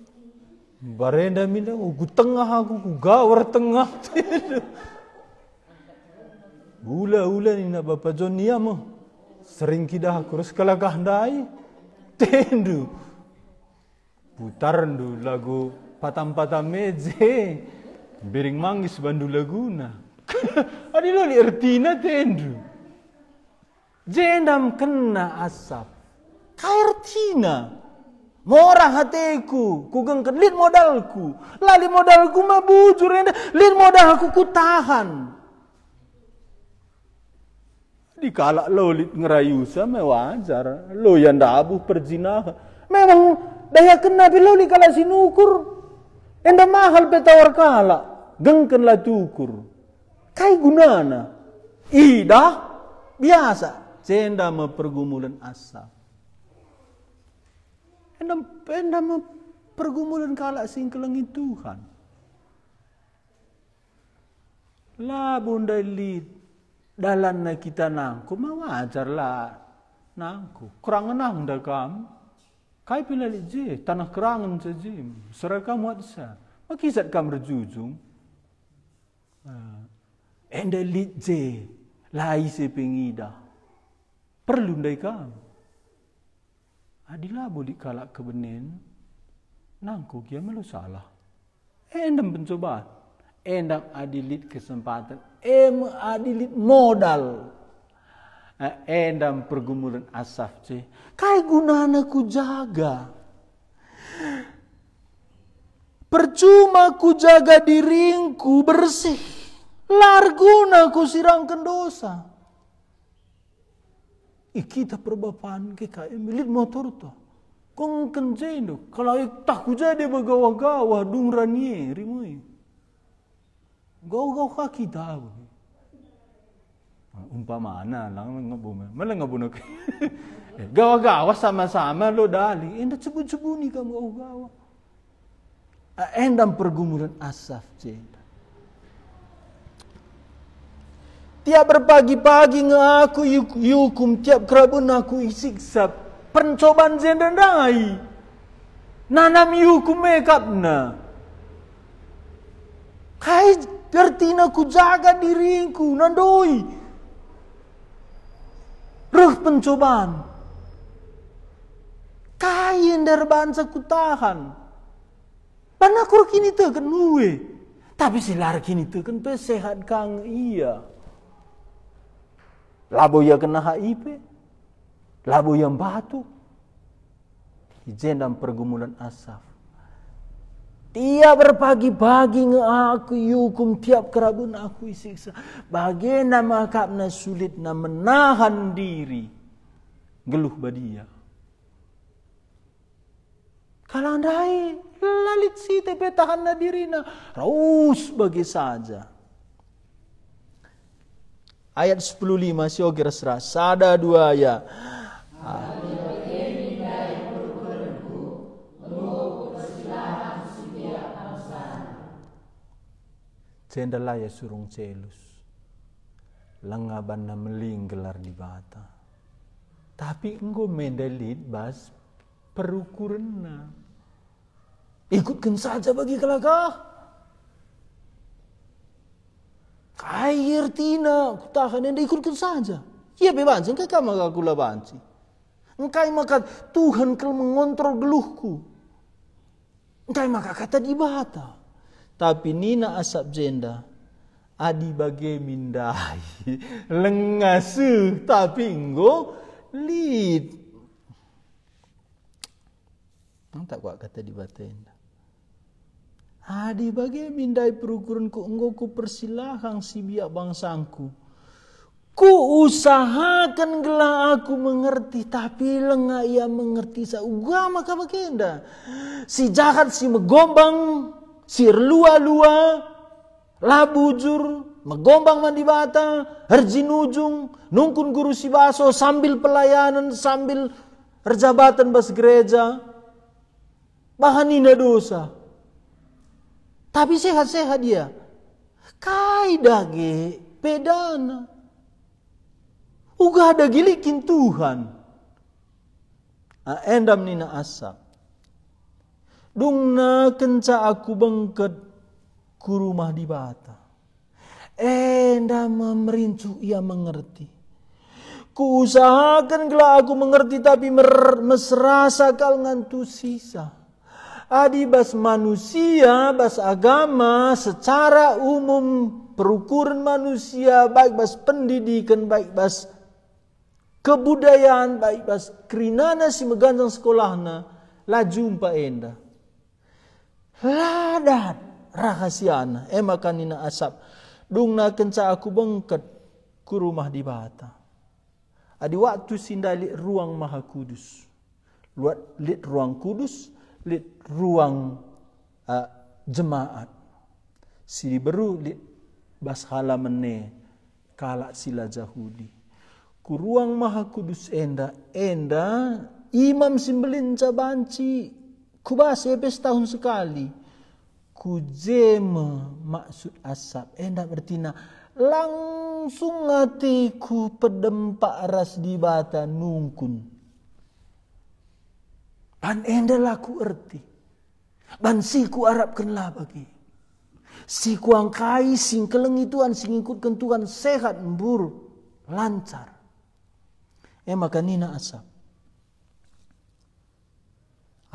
barenda mila oh, ugu tengah aku ku gawar tengah ula ula ni nak bapa John ni ama sering kidah aku sekala kala tendu putar ndu lagu patam patam meje biring manggis bandu laguna adilo ni ertina tendu jendam kena asap Kaertina. Mora hatiku, ku gengket lid modalku. Lali modalku mah bujur, lid modalku ku tahan. Dikala lo lid ngerayu sama wajar. Lo yang dabuh perzinah, Memang daya kena lo dikala sinukur. Enda mahal petawar kala. lah tukur. Kai gunana. idah biasa. Cenda mempergumulan asap. Anda mempergumulan kalak singkelengi Tuhan. La bunda lid dalan na kita nangku mawajar la nangku. Kerangan nang dah kam. Kai pila je tanah kerangan saja. Serakam watsa. Makisat kam rejujung. Eh, enda li je lai sepengida. Perlu ndai kam. Adilah bodik kalak kebenin, nangku kia melu salah eh, endam pencobaan endam adilit kesempatan em eh, adilit modal eh, endam pergumulan asaf ce kai gunana ku jaga percuma ku jaga diringku bersih larguna ku sirangkan dosa ikita perbapaan ke ka eh, milit motor to kong kenjeno kalau ik takuja de bagawa-gawa dung ranie rimui gau gau ka kita ah, umpama ana lang ngabuma malang ngabuna ke eh, gawa-gawa sama-sama lo dali enda eh, cebu-cebu ni kamu gawa-gawa ah, endam pergumulan asaf cendo Tiap berpagi-pagi ngaku yukum tiap kerabun aku isiksa. Pencobaan zendandai. Nanam yukum mekap na. Kai artinya ku jaga diriku nandoi. Ruh pencobaan. Kain dari bangsa ku tahan. Mana kini tekan nuwe. Tapi silar kini tekan pesehat kang iya labo ya kena HIV labo yang batu ijen dan pergumulan asaf dia berbagi-bagi nga aku yukum tiap kerabun aku isiksa. Bagaimana makapna sulit na menahan diri. Geluh badia. Kalau andai lalit si tepe tahan na dirina. Raus bagi saja. Ayat 105 Syogir Serah. Sada dua ya. Cendela ya surung celus. Lengah banda melinggelar di bata. Tapi engkau mendelit bas perukurna. Ikutkan saja bagi kelakah. Kair tina, kutahan anda ikutkan saja. Ia ya, bebancing, kakak kama aku bancing. Engkau maka Tuhan kalau mengontrol geluhku. Engkau maka kata dibata. Tapi nina asap jenda, adi bagai mindai. Lengasuh, tapi enggol lid. Enggak kuat kata dibata enda. Adi bagai mindai ku engkau ku persilahkan si biak bangsangku. Ku usahakan gelah aku mengerti tapi lengah ia mengerti sauga maka bagenda. Si jahat si megombang, si lua-lua, labujur, megombang mandi bata, herjin ujung, nungkun guru si baso sambil pelayanan sambil rejabatan bas gereja. Bahan dosa. Tapi sehat-sehat dia. dage pedana. Uga ada gilikin Tuhan. Ah, endam nina asa. Dungna kenca aku bengket ku rumah di bata. Endam memerincu ia mengerti. Ku usahakan aku mengerti tapi mer mesrasa kal sisa. Adi bas manusia, bas agama secara umum perukuran manusia baik bas pendidikan, baik bas kebudayaan, baik bas kerinana si meganjang sekolahna la jumpa enda. Ladat rahasiana emakan nina asap. Dungna kenca aku bengket kurumah rumah di bata. Adi waktu sindali ruang maha kudus. Luat lit ruang kudus lid ruang uh, jemaat si beru lid bas halamene kalak sila jahudi ku ruang maha kudus enda enda imam simbelin cabanci ku bas ebes tahun sekali ku jema maksud asap enda bertina langsung hatiku pedempak ras di bata nungkun dan endalah ku erti. Ban siku harapkanlah bagi. Siku angkai sing kelengi Tuhan sing ikut kentukan sehat mbur lancar. Eh maka nina asap.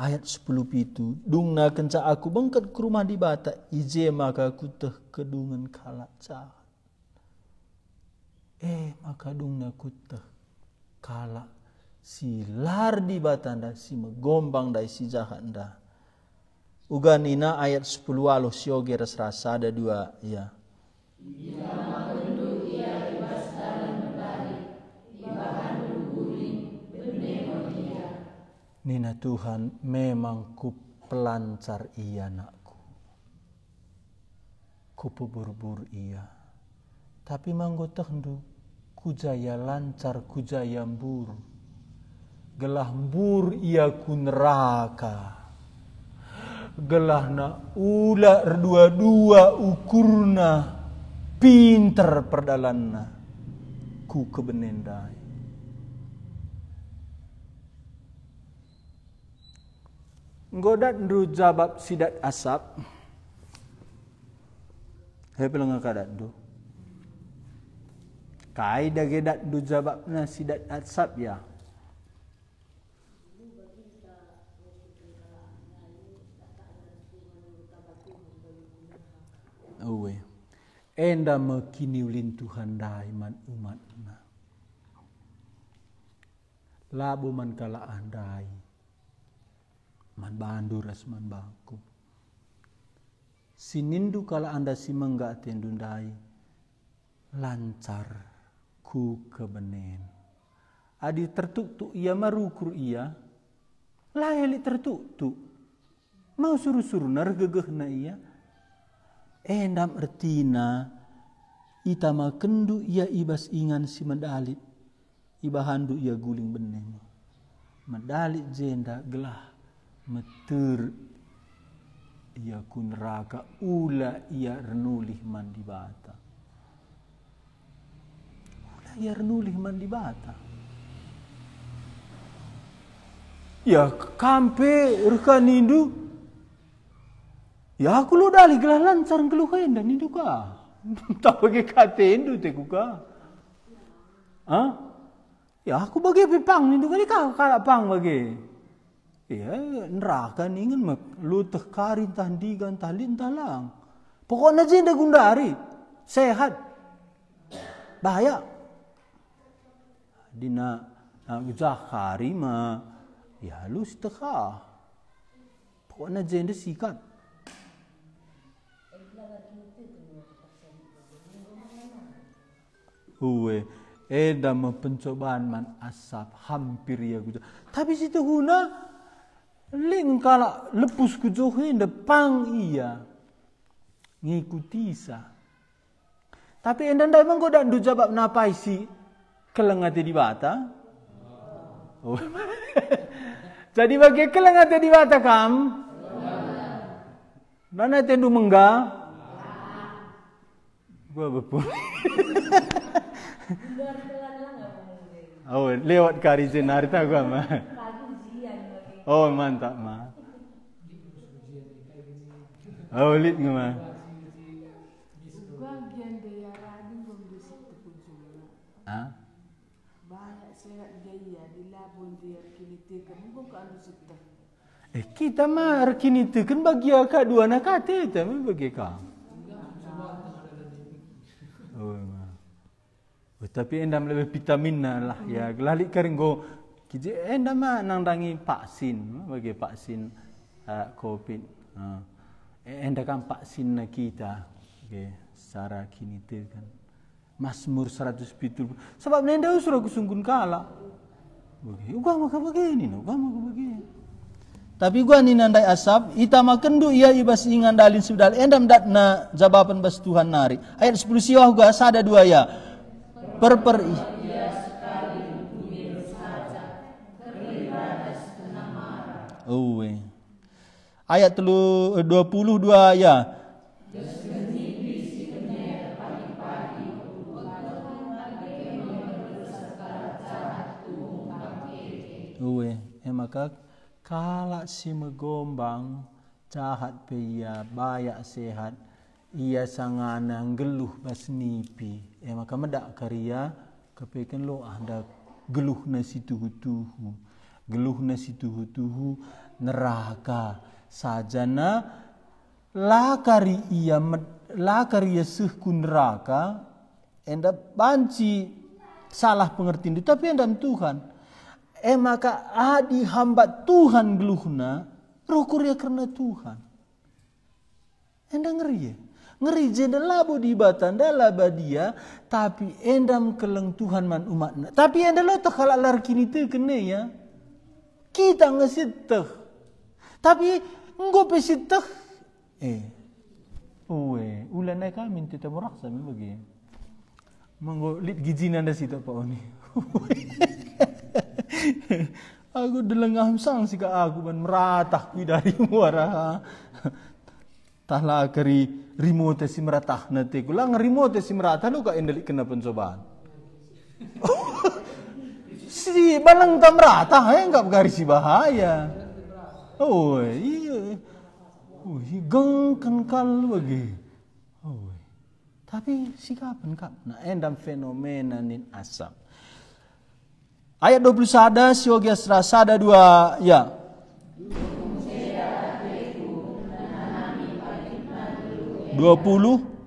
Ayat 10 pitu. Dungna kenca aku bengket ke rumah di bata. Ije maka aku teh kedungan kalak jahat. Eh maka dungna ku teh kalak si lardi batanda si megombang dai si jahanda uganina ayat 10 alo sioge res rasa ada dua ya Nina Tuhan memang ku pelancar ia nakku. Ku bur ia. Tapi manggotak hendu kujaya lancar kujaya buru gelah bur ia ku neraka gelah na ula dua-dua ukurna pinter perdalanna ku kebenendai Ngodat ndu jabab sidat asap. Hei pelengah kadat ndu. Kai dagedat ndu jabab na sidat asap ya. Awe, enda makiniulin Tuhan dai man umatna labu man kala andai man banduras man bangku sinindu kala anda simengga tendundai lancar ku kebenen adi tertutup ia marukur ia layali tertutup mau suruh-suruh nergegeh gegeh na ia endam ertina itama kendu ia ibas ingan si mendalit iba handu ia guling benem mendalit jenda gelah meter ia kun raga ula ia renulih mandi bata ula ia renulih mandi bata ia ya, kampe rekan indu Ya aku lo dali gelalan lancar keluhen dan itu ka. Tak bagi kata endu te kuka. Ha? Ya aku bagi pipang ni tu kali kau kala pang bagi. Ya neraka ni kan lu tekarin tandigan talin talang. Pokoknya jenda gundari sehat bahaya. Dina nak zakari ma ya lu istikah. Pokoknya jenda sikat. huwe edama pencobaan man asap hampir ya kujo tapi situ huna ling kala lepus kujo hende pang iya ngikuti sa tapi endan dai mangko dak ndu jawab napa isi kelengate di bata oh. jadi bagi kelengate di bata kam Nana tendu mengga? Gua bepul. Oh, lewat kari narita gua mah. Oh, mantap mah. Oh, lit nggak mah. Ah? Banyak anu Eh kita mah kini kan bagi akak dua nak kata tapi bagi kau. Oh, tapi endam lebih vitamin lah hmm. ya. Lali keringgo, kiji endam mah nang dangi vaksin bagi vaksin uh, COVID. Uh. Eh, Endakan vaksin kita okay. secara kini tu kan. Masmur 170. Sebab nenda usur aku kalah. Okay. uga maka begini, uga maka begini. Tapi gua ni nandai asap, itama kendu ia ibas ingan dalin sebdal endam datna jabapan bas Tuhan nari. Ayat 10 siwah gua sada dua ya perperi. Uwe. Ayat 22 eh, ya. Uwe, eh maka kalak si megombang jahat peya bayak sehat iya sangana geluh basnipi e maka meda karya kepeken lo ada geluh nasi tuhu-tuhu geluh nasi tuhu-tuhu neraka sajana kari iya lakari iya sehku neraka enda banci salah pengertian itu tapi enda Tuhan eh maka adi hamba Tuhan geluhna rokurya karena Tuhan enda ngeri ya ngeri jeda labu di batanda laba dia tapi endam keleng Tuhan man umatna tapi enda lo tak halak lar kini tu kene ya kita ngesit tapi engko pesit eh uwe ulana kami tita muraksa mi bagi manggo lit gizinan anda situ pak oni aku delengah sang ke aku ban meratah dari muara tahla keri Remote si rimote simratah nate remote si simratah lu ka endelik kena pencobaan si balang tamratah ya eh, enggak garis si bahaya oh iya oh gengkan kal bagi oh tapi si kapan kap nah endam eh, fenomena nin asam ayat 20 sada siogias rasa ada dua ya 20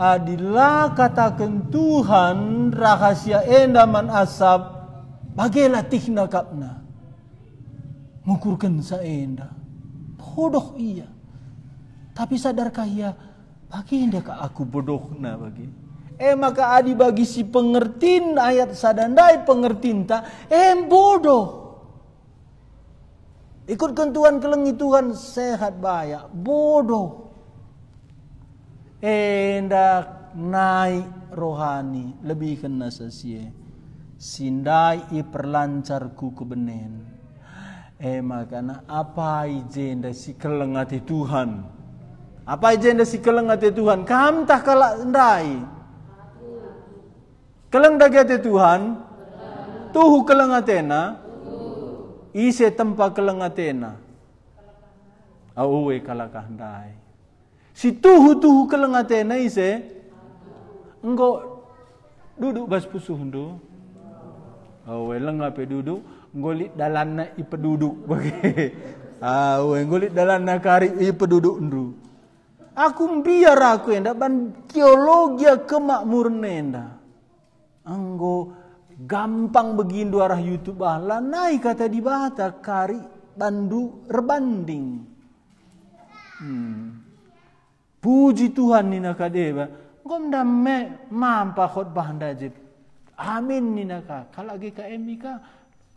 Adilah katakan Tuhan rahasia endaman asap bagailah tihna kapna ngukurkan saenda bodoh iya tapi sadarkah ia bagi ka aku bodohna bagi eh maka adi bagi si pengertin ayat sadandai pengertin tak eh bodoh Ikut kentuan kelengi Tuhan sehat banyak Bodoh. Endak naik rohani. Lebih kena sesie. Sindai ku kebenen. Eh makana apa izin dari si kelengati Tuhan. Apa izin dari si kelengati Tuhan. Kam tak kalak sindai. Keleng dagati Tuhan. Tuhu keleng atena ise tempa kelengatena. Auwe kalakahandai. Si tuhu-tuhu kelengatena ise. Engkau duduk bas pusuh ndu. Auwe lengape duduk. Ngolit dalana ipe duduk. Auwe ngolit dalana kari ipeduduk duduk Aku biar aku enda ban teologi kemakmurne enda. Anggo Gampang begini dua arah YouTube lah naik kata di bata kari bandu rebanding. Hmm. Puji Tuhan nina kadeba. Gom mampah mampa khotbah ndajib. Amin nina ka. Kalau lagi ke emika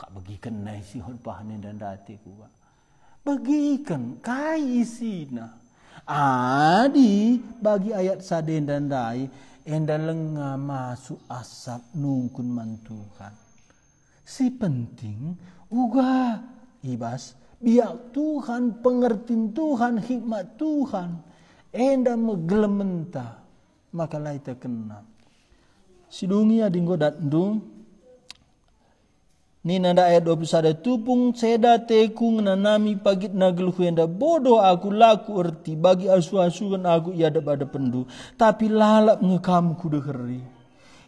ka bagi kenai si khotbah ni dan dati ku ba. Bagi ikan kai Adi bagi ayat saden dan dai enda lenga masuk asap nungkun mantuhan. Si penting uga ibas biak Tuhan pengertin Tuhan hikmat Tuhan enda megelementa maka laita kena. Sidungi adinggo datndung ni nanda ayat 21 tupung seda tekung nanami pagit nageluhu enda bodoh aku laku erti bagi asu-asukan aku iadap ada pendu tapi lalap ngekam deh keri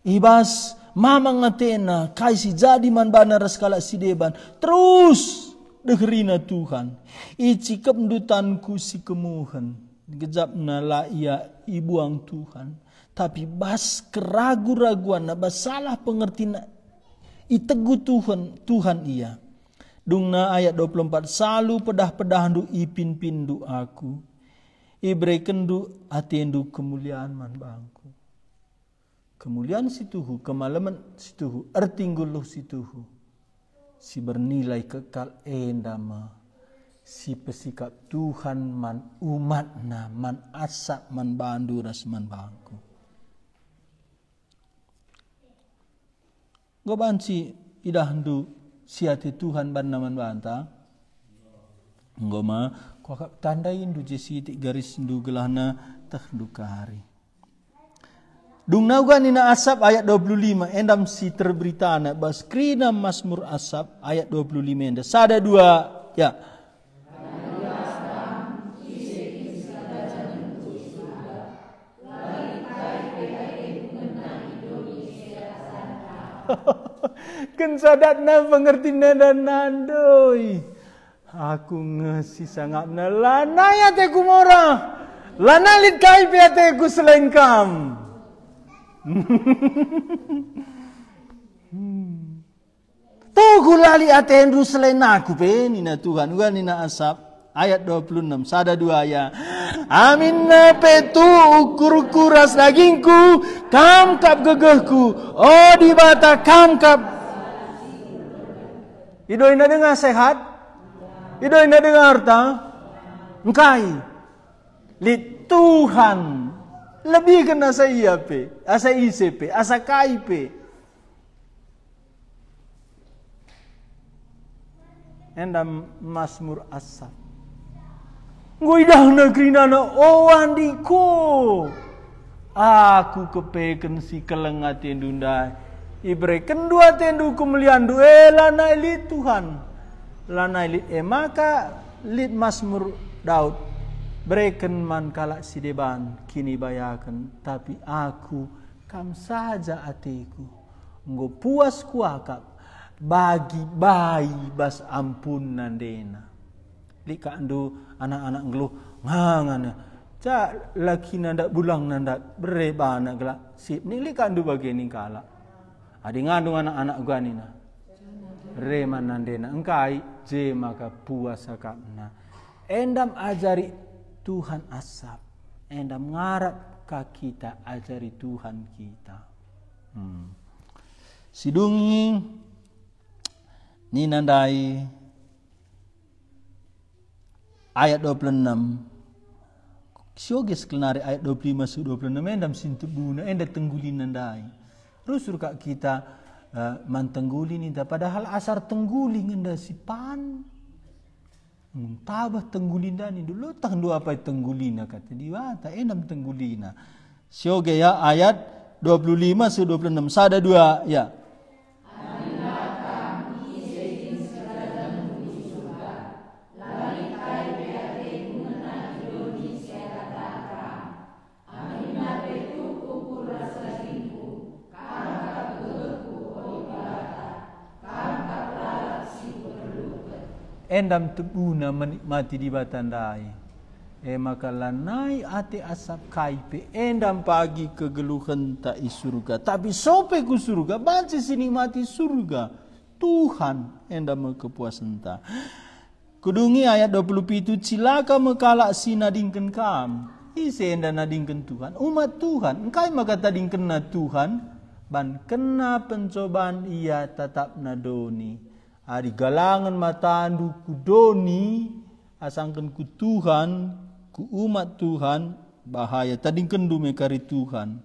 ibas mama ngatena kaisi jadi man bana raskala sideban terus degerina Tuhan ici kemdutanku si kemuhan gejap nala ia ibuang Tuhan tapi bas keragu-raguan bas salah pengertian itegu Tuhan Tuhan ia Dungna ayat 24 salu pedah-pedah du ipin pindu aku ibre kendu atendu kemuliaan man bangku kemuliaan situhu kemalaman situhu ertingguluh situhu si bernilai kekal endama si pesikap Tuhan man umatna man asap man bandura man bangku banci idah ndu siati Tuhan bandaman banta goma, kuakap tandain du jesiti garis ndu gelahna tehduka hari Dung uga nina asap ayat 25 endam si terberita anak baskrina masmur asap ayat 25 enda sada dua ya Ken Kensadatna pengertina dan nandoi. Aku ngesi sangat nelana ya teku mora. Lana lid kai pia teku selengkam. Tugu lali atendu selain aku pe na Tuhan. Uga nina asap. Ayat 26. Sada dua ayat. Amin petu ukur kuras dagingku kam gegehku oh di bata kam kap dengan sehat idoina dengan harta Ngkai, li Tuhan lebih kena saya pe asa ICP asa KIP endam Masmur Asaf dah negeri nana oandiko. Aku kepeken si kelenga tendunda. Ibre kendua tendu kumeliandu eh lana elit Tuhan. Lana elit emaka eh, lit masmur Daud. Breken man kalak sideban kini bayakan. Tapi aku kam saja atiku. Ngo puas kuakap. Bagi bayi bas ampun nandena. Lika andu anak-anak ngeluh ngangana ya. cak laki nanda bulang nanda bereba anak gelak sip ni li kandu bagi ni kala adi ngandung anak-anak gua nina reman rema nandena engkai je maka puasa kapna endam ajari Tuhan asap endam ngarap ka kita ajari Tuhan kita hmm. sidungi ni nandai ayat 26 Syoges kelenari ayat 25 26 endam sintubuna enda tenggulin nandai. Rusur kak kita uh, eh, mantenggulin padahal asar tenggulin enda sipan. Tabah tenggulin dani dulu tang dua apa tenggulina kata dia ah, tak endam tenggulina. Syoge ya ayat 25 26 sada dua ya. endam tubuna menikmati di batandai e maka lanai ate asap kaipe endam pagi kegeluhan tak surga tapi sope ku surga banci mati surga Tuhan endam kepuasan ta kudungi ayat 20 itu cilaka mekalak nadingken kam isi endam nadingken Tuhan umat Tuhan engkai maka tadingken na Tuhan ban kena pencobaan ia tetap nadoni Hari galangan matandu ku doni asangkan ku Tuhan, ku umat Tuhan, bahaya. Tadi kendume mekari Tuhan.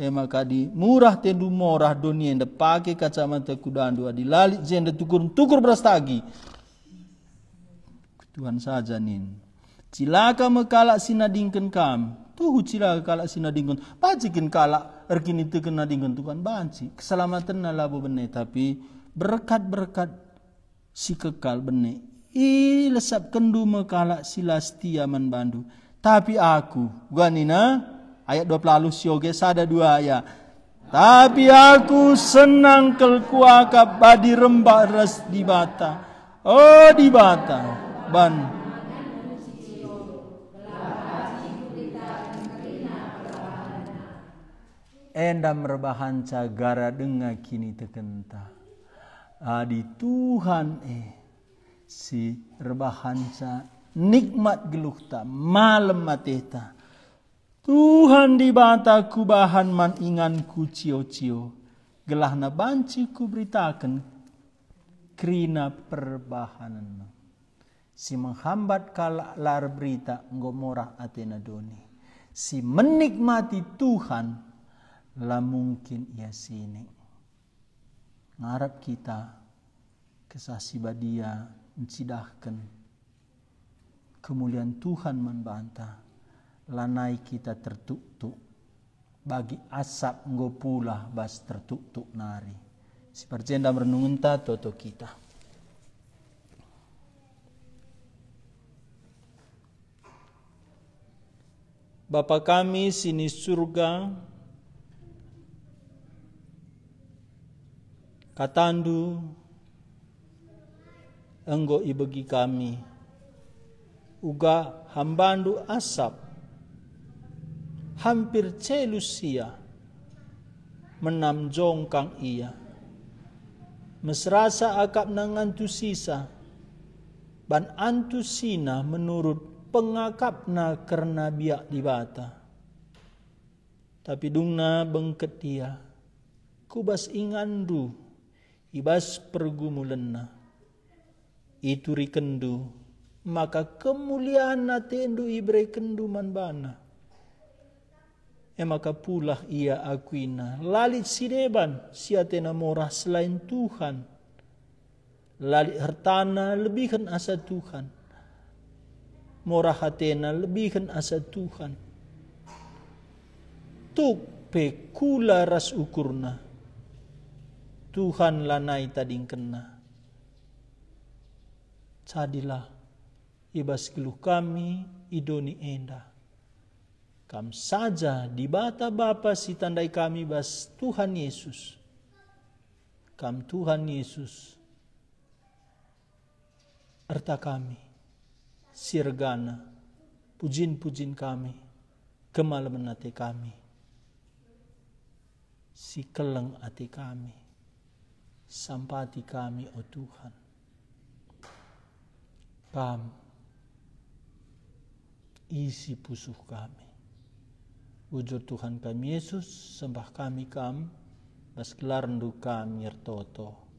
E maka di murah tendu murah doni yang pakai kacamata ku dandu. Adi lali jen tukur tukur berastagi. Tuhan saja nin. Cilaka mekalak sinadingken kam. Tuhu cilaka kalak sinadingken. pajikin kalak erkin itu kena dengan Tuhan banci. Keselamatan nalabu benih tapi berkat-berkat si kekal benih i lesap kendu mekala silastia bandu. tapi aku nina ayat 2 pelalu sioge sada dua ayat tapi aku senang kelkuaka badi rembak res di bata oh di bata ban endam rebahan cagara dengan kini tekenta adi ah, Tuhan eh si rebahansa nikmat gelukta malam mateta Tuhan di bata bahan man ingan ku cio-cio gelah na banci ku beritakan krina perbahanan si menghambat lar berita ngomorah Athena doni si menikmati Tuhan lah mungkin ia sini ngarap kita kesasi badia mencidahkan kemuliaan Tuhan membantah lanai kita tertutup bagi asap nggo pula bas tertutup nari seperti yang merenungkan toto kita Bapa kami sini surga katandu enggo ibagi kami uga hambandu asap hampir celusia menam jongkang ia mesrasa akap nangantu sisa ban antusina menurut pengakapna karena biak di bata tapi dungna bengket dia kubas ingandu ibas pergumulenna itu rikendu maka kemuliaan tendu ibre kendu manbana e eh, maka pula ia akuina lalit sideban siatena morah selain Tuhan lalit hartana lebihkan asa Tuhan morah hatena lebihkan asa Tuhan tuk pekula ras ukurna Tuhan lanai tading kena. Sadilah ibas keluh kami idoni enda. Kam saja di bata bapa si tandai kami bas Tuhan Yesus. Kam Tuhan Yesus. Erta kami. Sirgana. Pujin-pujin kami. kemalaman menate kami si keleng ate kami. Sampati kami, O oh Tuhan. Pam, isi pusuh kami. Wujud Tuhan kami Yesus, sembah kami kam, baskelar rendu kami, Yertoto.